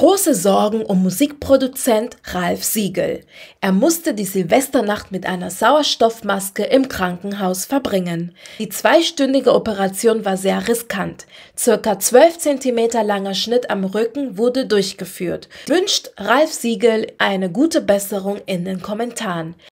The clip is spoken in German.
große Sorgen um Musikproduzent Ralf Siegel. Er musste die Silvesternacht mit einer Sauerstoffmaske im Krankenhaus verbringen. Die zweistündige Operation war sehr riskant. Circa 12 cm langer Schnitt am Rücken wurde durchgeführt. Wünscht Ralf Siegel eine gute Besserung in den Kommentaren.